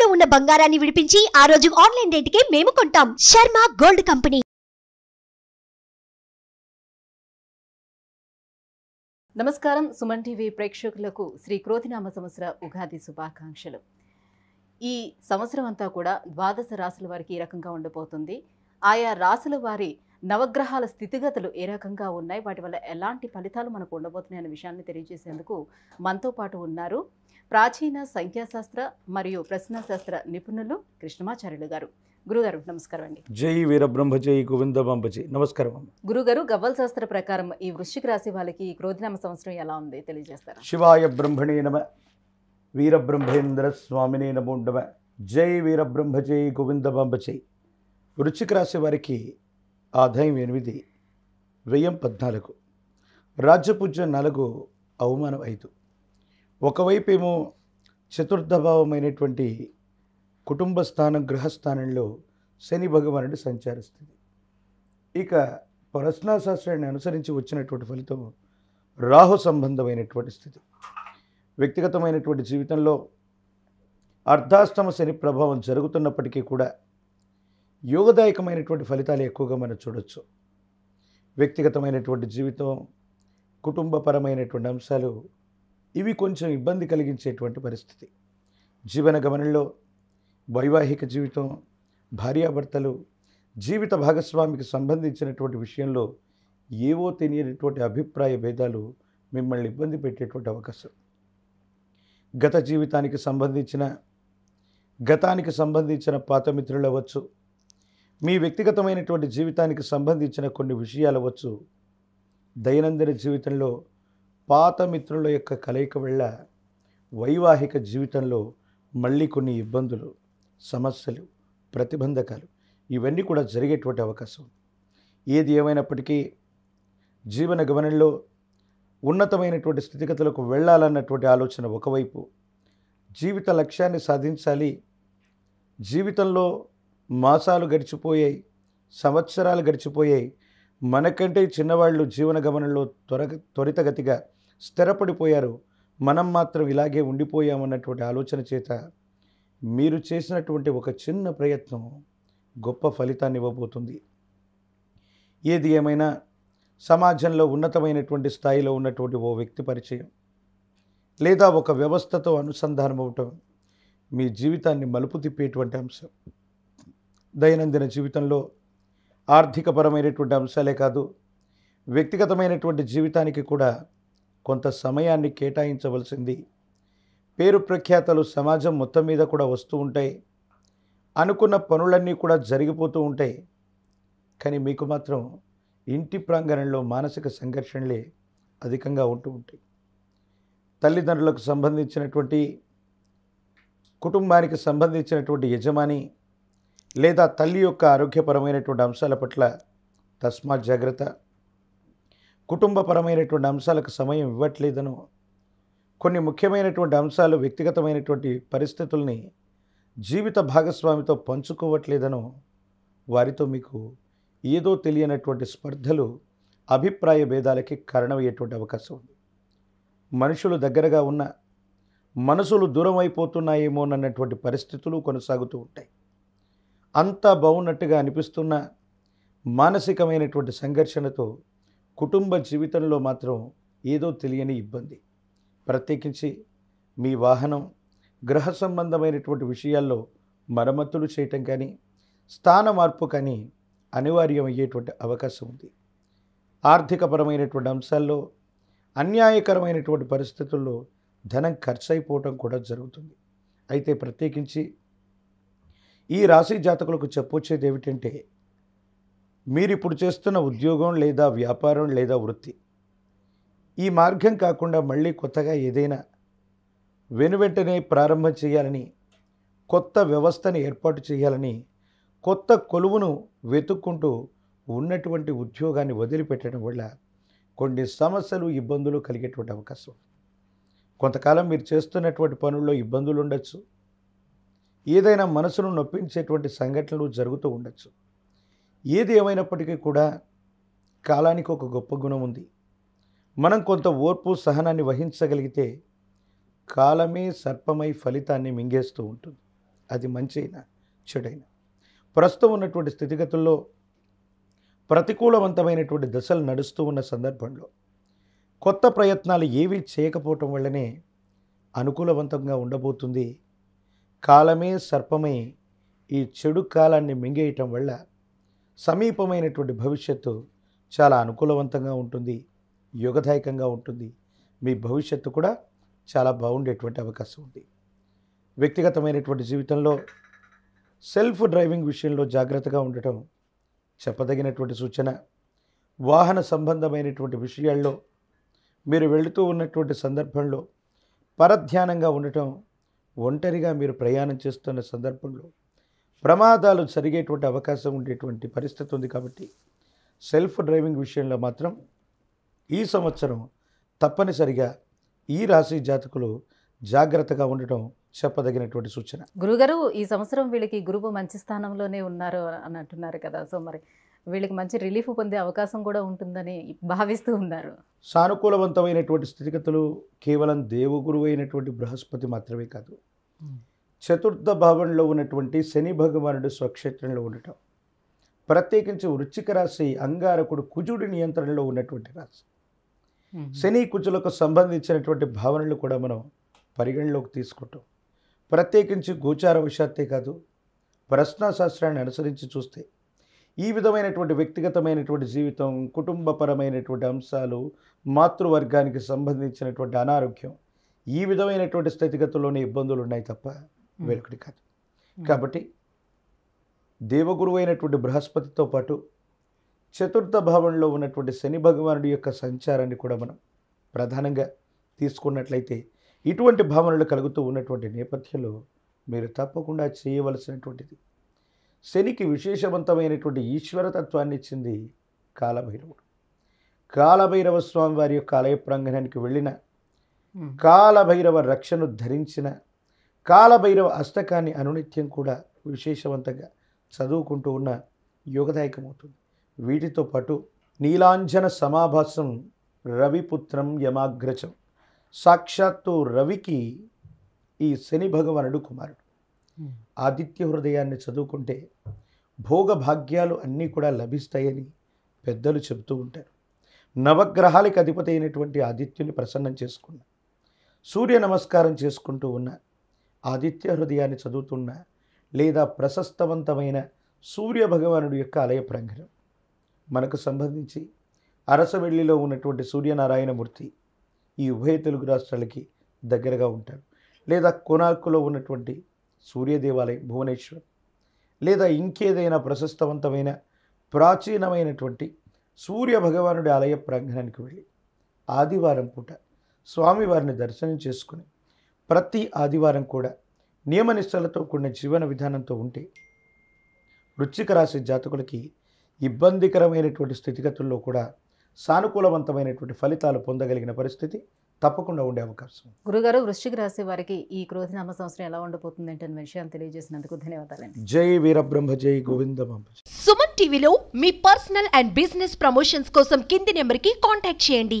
తాకట్టులో ఉన్న బంగారాన్ని విడిపించి ఆ రోజు ఆన్లైన్ రేటుకే మేము కొంటాం శర్మ గోల్డ్ కంపెనీ నమస్కారం సుమన్ టీవీ ప్రేక్షకులకు శ్రీ క్రోతినామ సంవత్సర ఉగాది శుభాకాంక్షలు ఈ సంవత్సరం అంతా కూడా ద్వాదశ రాశుల వారికి ఈ రకంగా ఉండబోతుంది ఆయా రాశుల వారి నవగ్రహాల స్థితిగతులు ఏ రకంగా ఉన్నాయి వాటి వల్ల ఎలాంటి ఫలితాలు మనకు అనే విషయాన్ని తెలియజేసేందుకు మనతో పాటు ఉన్నారు ప్రాచీన సంఖ్యాశాస్త్ర మరియు ప్రశ్నశాస్త్ర నిపుణులు కృష్ణమాచార్యులు గారు గురుగారు నమస్కారం అండి జై వీరబ్రహ్మ జై గోవింద జై నమస్కారం గురుగారు గవ్వల్ శాస్త్ర ప్రకారం ఈ వృశ్చిక రాశి వాళ్ళకి ఈ నామ సంవత్సరం ఎలా ఉంది తెలియజేస్తారు శివాయ బ్రహ్మణే నమ వీరబ్రహ్మేంద్ర స్వామినే నమో నమ జై వీరబ్రహ్మ జై గోవింద జై వృశ్చిక రాశి వారికి ఆదాయం ఎనిమిది వ్యయం పద్నాలుగు రాజ్యపూజ నాలుగు అవమానం ఐదు ఒకవైపు ఏమో చతుర్థభావమైనటువంటి భావమైనటువంటి కుటుంబ స్థానం గృహస్థానంలో శని భగవానుడు సంచారిస్తుంది ఇక శాస్త్రాన్ని అనుసరించి వచ్చినటువంటి ఫలితం రాహు సంబంధమైనటువంటి స్థితి వ్యక్తిగతమైనటువంటి జీవితంలో అర్ధాష్టమ శని ప్రభావం జరుగుతున్నప్పటికీ కూడా యోగదాయకమైనటువంటి ఫలితాలు ఎక్కువగా మనం చూడవచ్చు వ్యక్తిగతమైనటువంటి జీవితం కుటుంబపరమైనటువంటి అంశాలు ఇవి కొంచెం ఇబ్బంది కలిగించేటువంటి పరిస్థితి జీవన గమనంలో వైవాహిక జీవితం భార్యాభర్తలు జీవిత భాగస్వామికి సంబంధించినటువంటి విషయంలో ఏవో తెలియనటువంటి అభిప్రాయ భేదాలు మిమ్మల్ని ఇబ్బంది పెట్టేటువంటి అవకాశం గత జీవితానికి సంబంధించిన గతానికి సంబంధించిన పాత మిత్రులు అవ్వచ్చు మీ వ్యక్తిగతమైనటువంటి జీవితానికి సంబంధించిన కొన్ని విషయాలు అవ్వచ్చు దైనందిన జీవితంలో పాత మిత్రుల యొక్క కలయిక వల్ల వైవాహిక జీవితంలో మళ్ళీ కొన్ని ఇబ్బందులు సమస్యలు ప్రతిబంధకాలు ఇవన్నీ కూడా జరిగేటువంటి అవకాశం ఏది ఏమైనప్పటికీ జీవన గమనంలో ఉన్నతమైనటువంటి స్థితిగతులకు వెళ్ళాలన్నటువంటి ఆలోచన ఒకవైపు జీవిత లక్ష్యాన్ని సాధించాలి జీవితంలో మాసాలు గడిచిపోయాయి సంవత్సరాలు గడిచిపోయాయి మనకంటే చిన్నవాళ్ళు జీవన గమనంలో త్వర త్వరితగతిగా స్థిరపడిపోయారు మనం మాత్రం ఇలాగే ఉండిపోయామన్నటువంటి ఆలోచన చేత మీరు చేసినటువంటి ఒక చిన్న ప్రయత్నం గొప్ప ఫలితాన్ని ఇవ్వబోతుంది ఏది ఏమైనా సమాజంలో ఉన్నతమైనటువంటి స్థాయిలో ఉన్నటువంటి ఓ వ్యక్తి పరిచయం లేదా ఒక వ్యవస్థతో అనుసంధానం అవటం మీ జీవితాన్ని మలుపు తిప్పేటువంటి అంశం దైనందిన జీవితంలో ఆర్థికపరమైనటువంటి అంశాలే కాదు వ్యక్తిగతమైనటువంటి జీవితానికి కూడా కొంత సమయాన్ని కేటాయించవలసింది పేరు ప్రఖ్యాతలు సమాజం మొత్తం మీద కూడా వస్తూ ఉంటాయి అనుకున్న పనులన్నీ కూడా జరిగిపోతూ ఉంటాయి కానీ మీకు మాత్రం ఇంటి ప్రాంగణంలో మానసిక సంఘర్షణలే అధికంగా ఉంటూ ఉంటాయి తల్లిదండ్రులకు సంబంధించినటువంటి కుటుంబానికి సంబంధించినటువంటి యజమాని లేదా తల్లి యొక్క ఆరోగ్యపరమైనటువంటి అంశాల పట్ల తస్మాత్ జాగ్రత్త కుటుంబపరమైనటువంటి అంశాలకు సమయం ఇవ్వట్లేదనో కొన్ని ముఖ్యమైనటువంటి అంశాలు వ్యక్తిగతమైనటువంటి పరిస్థితుల్ని జీవిత భాగస్వామితో పంచుకోవట్లేదనో వారితో మీకు ఏదో తెలియనటువంటి స్పర్ధలు అభిప్రాయ భేదాలకి కారణమయ్యేటువంటి అవకాశం ఉంది మనుషులు దగ్గరగా ఉన్న మనసులు దూరం అయిపోతున్నాయేమోనన్నటువంటి పరిస్థితులు కొనసాగుతూ ఉంటాయి అంతా బాగున్నట్టుగా అనిపిస్తున్న మానసికమైనటువంటి సంఘర్షణతో కుటుంబ జీవితంలో మాత్రం ఏదో తెలియని ఇబ్బంది ప్రత్యేకించి మీ వాహనం గ్రహ సంబంధమైనటువంటి విషయాల్లో మరమ్మతులు చేయటం కానీ స్థాన మార్పు కానీ అనివార్యమయ్యేటువంటి అవకాశం ఉంది ఆర్థికపరమైనటువంటి అంశాల్లో అన్యాయకరమైనటువంటి పరిస్థితుల్లో ధనం ఖర్చు అయిపోవటం కూడా జరుగుతుంది అయితే ప్రత్యేకించి ఈ రాశి జాతకులకు చెప్పొచ్చేది ఏమిటంటే మీరు ఇప్పుడు చేస్తున్న ఉద్యోగం లేదా వ్యాపారం లేదా వృత్తి ఈ మార్గం కాకుండా మళ్ళీ కొత్తగా ఏదైనా వెనువెంటనే ప్రారంభం చేయాలని కొత్త వ్యవస్థను ఏర్పాటు చేయాలని కొత్త కొలువును వెతుక్కుంటూ ఉన్నటువంటి ఉద్యోగాన్ని వదిలిపెట్టడం వల్ల కొన్ని సమస్యలు ఇబ్బందులు కలిగేటువంటి అవకాశం కొంతకాలం మీరు చేస్తున్నటువంటి పనుల్లో ఇబ్బందులు ఉండొచ్చు ఏదైనా మనసును నొప్పించేటువంటి సంఘటనలు జరుగుతూ ఉండొచ్చు ఏది ఏమైనప్పటికీ కూడా కాలానికి ఒక గొప్ప గుణం ఉంది మనం కొంత ఓర్పు సహనాన్ని వహించగలిగితే కాలమే సర్పమై ఫలితాన్ని మింగేస్తూ ఉంటుంది అది మంచి అయినా చెడైనా ప్రస్తుతం ఉన్నటువంటి స్థితిగతుల్లో ప్రతికూలవంతమైనటువంటి దశలు నడుస్తూ ఉన్న సందర్భంలో కొత్త ప్రయత్నాలు ఏవీ చేయకపోవటం వల్లనే అనుకూలవంతంగా ఉండబోతుంది కాలమే సర్పమై ఈ చెడు కాలాన్ని మింగేయటం వల్ల సమీపమైనటువంటి భవిష్యత్తు చాలా అనుకూలవంతంగా ఉంటుంది యుగదాయకంగా ఉంటుంది మీ భవిష్యత్తు కూడా చాలా బాగుండేటువంటి అవకాశం ఉంది వ్యక్తిగతమైనటువంటి జీవితంలో సెల్ఫ్ డ్రైవింగ్ విషయంలో జాగ్రత్తగా ఉండటం చెప్పదగినటువంటి సూచన వాహన సంబంధమైనటువంటి విషయాల్లో మీరు వెళుతూ ఉన్నటువంటి సందర్భంలో పరధ్యానంగా ఉండటం ఒంటరిగా మీరు ప్రయాణం చేస్తున్న సందర్భంలో ప్రమాదాలు జరిగేటువంటి అవకాశం ఉండేటువంటి పరిస్థితి ఉంది కాబట్టి సెల్ఫ్ డ్రైవింగ్ విషయంలో మాత్రం ఈ సంవత్సరం తప్పనిసరిగా ఈ రాశి జాతకులు జాగ్రత్తగా ఉండటం చెప్పదగినటువంటి సూచన గురుగారు ఈ సంవత్సరం వీళ్ళకి గురువు మంచి స్థానంలోనే ఉన్నారు అని అంటున్నారు కదా సో మరి వీళ్ళకి మంచి రిలీఫ్ పొందే అవకాశం కూడా ఉంటుందని భావిస్తూ ఉన్నారు సానుకూలవంతమైనటువంటి స్థితిగతులు కేవలం దేవగురువు అయినటువంటి బృహస్పతి మాత్రమే కాదు చతుర్థ భావంలో ఉన్నటువంటి శని భగవానుడు స్వక్షేత్రంలో ఉండటం ప్రత్యేకించి వృచ్చిక రాశి అంగారకుడు కుజుడి నియంత్రణలో ఉన్నటువంటి రాశి శని కుజులకు సంబంధించినటువంటి భావనలు కూడా మనం పరిగణలోకి తీసుకుంటాం ప్రత్యేకించి గోచార విషాత్తే కాదు ప్రశ్నాశాస్త్రాన్ని అనుసరించి చూస్తే ఈ విధమైనటువంటి వ్యక్తిగతమైనటువంటి జీవితం కుటుంబపరమైనటువంటి అంశాలు మాతృవర్గానికి సంబంధించినటువంటి అనారోగ్యం ఈ విధమైనటువంటి స్థితిగతుల్లోనే ఇబ్బందులు ఉన్నాయి తప్ప వేరొకటి కాదు కాబట్టి దేవగురువు అయినటువంటి బృహస్పతితో పాటు చతుర్థ భావంలో ఉన్నటువంటి శని భగవానుడి యొక్క సంచారాన్ని కూడా మనం ప్రధానంగా తీసుకున్నట్లయితే ఇటువంటి భావనలు కలుగుతూ ఉన్నటువంటి నేపథ్యంలో మీరు తప్పకుండా చేయవలసినటువంటిది శనికి విశేషవంతమైనటువంటి ఈశ్వరతత్వాన్ని ఇచ్చింది కాలభైరవుడు కాలభైరవ స్వామి వారి యొక్క ఆలయ ప్రాంగణానికి వెళ్ళిన కాలభైరవ రక్షను ధరించిన కాలభైరవ అష్టకాన్ని అనునిత్యం కూడా విశేషవంతంగా చదువుకుంటూ ఉన్న యోగదాయకమవుతుంది వీటితో పాటు నీలాంజన సమాభాసం రవిపుత్రం యమాగ్రజం సాక్షాత్తు రవికి ఈ శని భగవానుడు కుమారుడు ఆదిత్య హృదయాన్ని చదువుకుంటే భోగభాగ్యాలు అన్నీ కూడా లభిస్తాయని పెద్దలు చెబుతూ ఉంటారు నవగ్రహాలకు అధిపతి అయినటువంటి ఆదిత్యుని ప్రసన్నం చేసుకున్న సూర్య నమస్కారం చేసుకుంటూ ఉన్న ఆదిత్య హృదయాన్ని చదువుతున్న లేదా ప్రశస్తవంతమైన సూర్య భగవానుడి యొక్క ఆలయ ప్రాంగణం మనకు సంబంధించి అరసవెల్లిలో ఉన్నటువంటి సూర్యనారాయణమూర్తి ఈ ఉభయ తెలుగు రాష్ట్రాలకి దగ్గరగా ఉంటాడు లేదా కొనార్కులో ఉన్నటువంటి సూర్యదేవాలయం భువనేశ్వర్ లేదా ఇంకేదైనా ప్రశస్తవంతమైన ప్రాచీనమైనటువంటి సూర్య భగవానుడి ఆలయ ప్రాంగణానికి వెళ్ళి ఆదివారం పూట స్వామివారిని దర్శనం చేసుకుని ప్రతి ఆదివారం కూడా నియమనిష్టలతో కూడిన జీవన విధానంతో ఉంటే వృచ్చిక రాశి జాతకులకి ఇబ్బందికరమైనటువంటి స్థితిగతుల్లో కూడా సానుకూలవంతమైనటువంటి ఫలితాలు పొందగలిగిన పరిస్థితి తప్పకుండా ఉండే అవకాశం గురుగారు వృశ్చిక రాశి వారికి ఈ నామ సంవత్సరం ఎలా ఉండబోతుంది అంటే విషయం తెలియజేసినందుకు ధన్యవాదాలండి జై వీరబ్రహ్మ జై గోవింద సుమన్ టీవీలో మీ పర్సనల్ అండ్ బిజినెస్ ప్రమోషన్స్ కోసం కింది నెంబర్కి కాంటాక్ట్ చేయండి